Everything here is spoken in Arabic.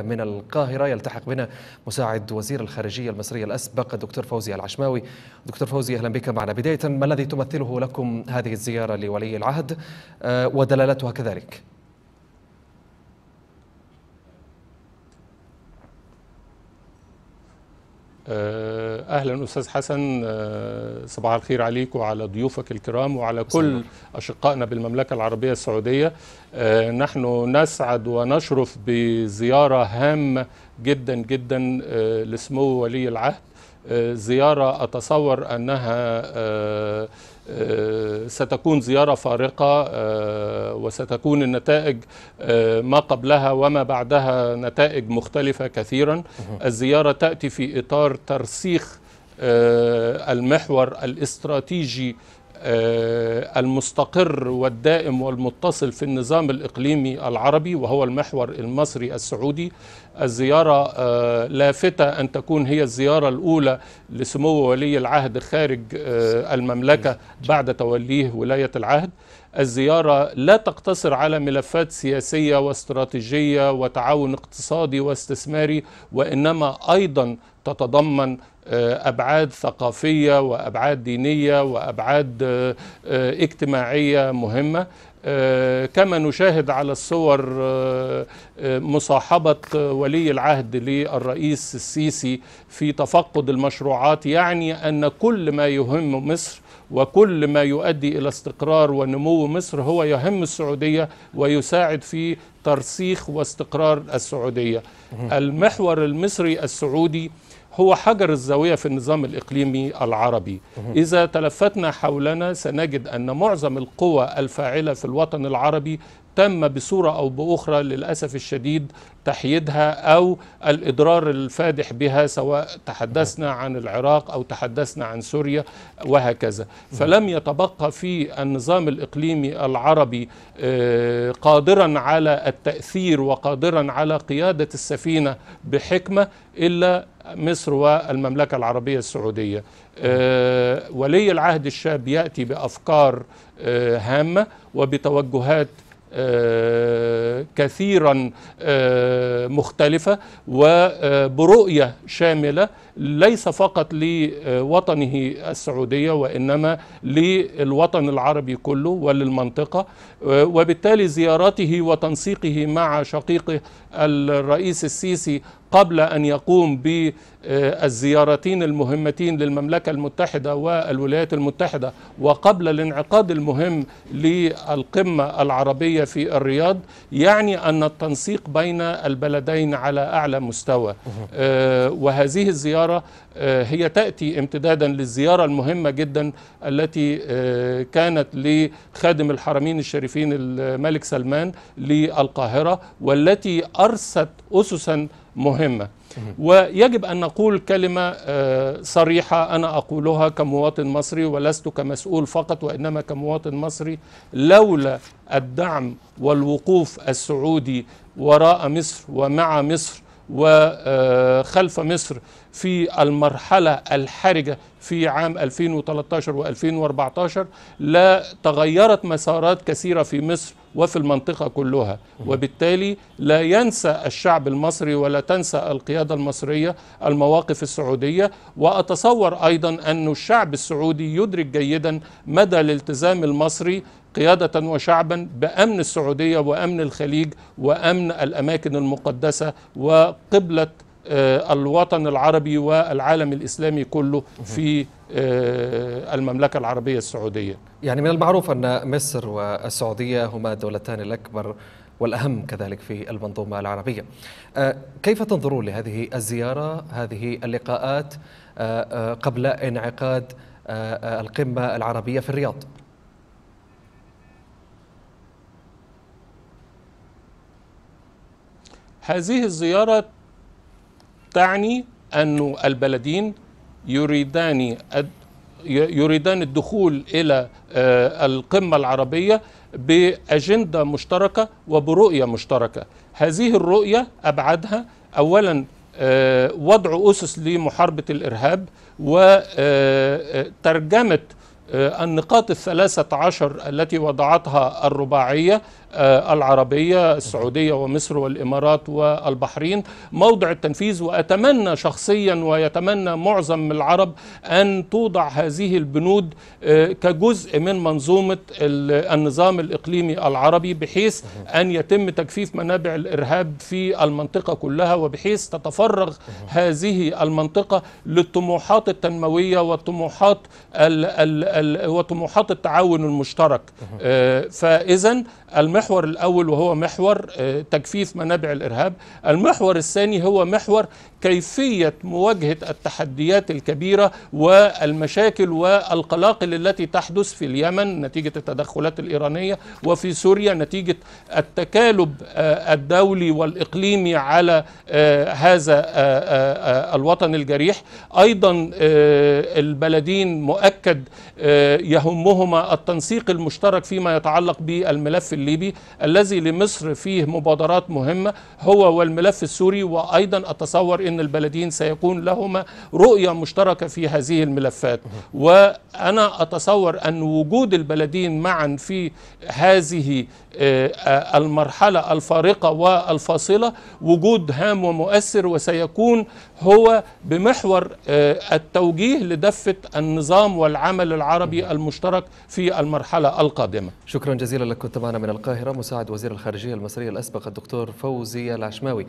من القاهرة يلتحق بنا مساعد وزير الخارجية المصرية الأسبق الدكتور فوزي العشماوي دكتور فوزي أهلا بك معنا بداية ما الذي تمثله لكم هذه الزيارة لولي العهد آه، ودلالتها كذلك؟ آه، اهلا استاذ حسن آه، صباح الخير عليك وعلى ضيوفك الكرام وعلى كل اشقائنا بالمملكه العربيه السعوديه آه، نحن نسعد ونشرف بزياره هامه جدا جدا لسمو ولي العهد آه، زيارة أتصور أنها آه، آه، ستكون زيارة فارقة وستكون النتائج ما قبلها وما بعدها نتائج مختلفة كثيرا الزيارة تأتي في إطار ترسيخ المحور الاستراتيجي آه، المستقر والدائم والمتصل في النظام الإقليمي العربي وهو المحور المصري السعودي الزيارة آه، لافتة أن تكون هي الزيارة الأولى لسمو ولي العهد خارج آه، المملكة بعد توليه ولاية العهد الزيارة لا تقتصر على ملفات سياسية واستراتيجية وتعاون اقتصادي واستثماري وإنما أيضا تتضمن آه، أبعاد ثقافية وأبعاد دينية وأبعاد آه، آه، اجتماعية مهمة كما نشاهد على الصور مصاحبة ولي العهد للرئيس السيسي في تفقد المشروعات يعني أن كل ما يهم مصر وكل ما يؤدي إلى استقرار ونمو مصر هو يهم السعودية ويساعد في ترسيخ واستقرار السعودية المحور المصري السعودي هو حجر الزاوية في النظام الإقليمي العربي إذا تلفتنا حولنا سنجد أن معظم القوى الفاعلة في الوطن العربي تم بصورة أو بأخرى للأسف الشديد تحييدها أو الإضرار الفادح بها سواء تحدثنا عن العراق أو تحدثنا عن سوريا وهكذا فلم يتبقى في النظام الإقليمي العربي آه، قادرا على التأثير وقادرا على قيادة السفينة بحكمة إلا مصر والمملكة العربية السعودية آه، ولي العهد الشاب يأتي بأفكار آه، هامة وبتوجهات آه، كثيرا آه، مختلفة وبرؤية آه، شاملة ليس فقط لوطنه السعودية وإنما للوطن العربي كله وللمنطقة وبالتالي زيارته وتنسيقه مع شقيقه الرئيس السيسي قبل أن يقوم بالزيارتين المهمتين للمملكة المتحدة والولايات المتحدة وقبل الانعقاد المهم للقمة العربية في الرياض يعني أن التنسيق بين البلدين على أعلى مستوى آه، وهذه الزيارة الزيارة آه، هي تأتي امتدادا للزيارة المهمة جدا التي آه، كانت لخادم الحرمين الشريفين الملك سلمان للقاهرة والتي أرست أسسا مهمة ويجب أن نقول كلمة آه، صريحة أنا أقولها كمواطن مصري ولست كمسؤول فقط وإنما كمواطن مصري لولا الدعم والوقوف السعودي وراء مصر ومع مصر وخلف مصر في المرحلة الحرجة في عام 2013 و2014 لا تغيرت مسارات كثيرة في مصر وفي المنطقة كلها وبالتالي لا ينسى الشعب المصري ولا تنسى القيادة المصرية المواقف السعودية وأتصور أيضا أن الشعب السعودي يدرك جيدا مدى الالتزام المصري قيادة وشعبا بأمن السعودية وأمن الخليج وأمن الأماكن المقدسة وقبلة آه، الوطن العربي والعالم الإسلامي كله في آه، المملكة العربية السعودية يعني من المعروف أن مصر والسعودية هما الدولتان الأكبر والأهم كذلك في المنظومة العربية آه، كيف تنظرون لهذه الزيارة هذه اللقاءات قبل انعقاد القمة العربية في الرياض هذه الزيارة تعني أن البلدين يريدان يريدان الدخول إلى آه، القمة العربية بأجندة مشتركة وبرؤية مشتركة هذه الرؤية أبعدها أولا آه، وضع أسس لمحاربة الإرهاب وترجمة آه، آه، النقاط الثلاثة عشر التي وضعتها الرباعية آه، العربية السعودية ومصر والإمارات والبحرين موضع التنفيذ وأتمنى شخصيا ويتمنى معظم العرب أن توضع هذه البنود آه، كجزء من منظومة النظام الإقليمي العربي بحيث أن يتم تجفيف منابع الإرهاب في المنطقة كلها وبحيث تتفرغ هذه المنطقة للطموحات التنموية والطموحات ال ال وطموحات التعاون المشترك آه، فإذا المحور الأول وهو محور آه، تجفيف منابع الإرهاب المحور الثاني هو محور كيفية مواجهة التحديات الكبيرة والمشاكل والقلاقل التي تحدث في اليمن نتيجة التدخلات الإيرانية وفي سوريا نتيجة التكالب آه، الدولي والإقليمي على هذا الوطن الجريح أيضا البلدين مؤكد يهمهما التنسيق المشترك فيما يتعلق بالملف الليبي الذي لمصر فيه مبادرات مهمة هو والملف السوري وأيضا أتصور أن البلدين سيكون لهما رؤية مشتركة في هذه الملفات وأنا أتصور أن وجود البلدين معا في هذه آه، المرحلة الفارقة والفاصلة وجود هام ومؤثر وسيكون هو بمحور آه، التوجيه لدفة النظام والعمل العربي العربي المشترك في المرحلة القادمة شكرا جزيلا لك كنت معنا من القاهرة مساعد وزير الخارجية المصرية الأسبق الدكتور فوزي العشماوي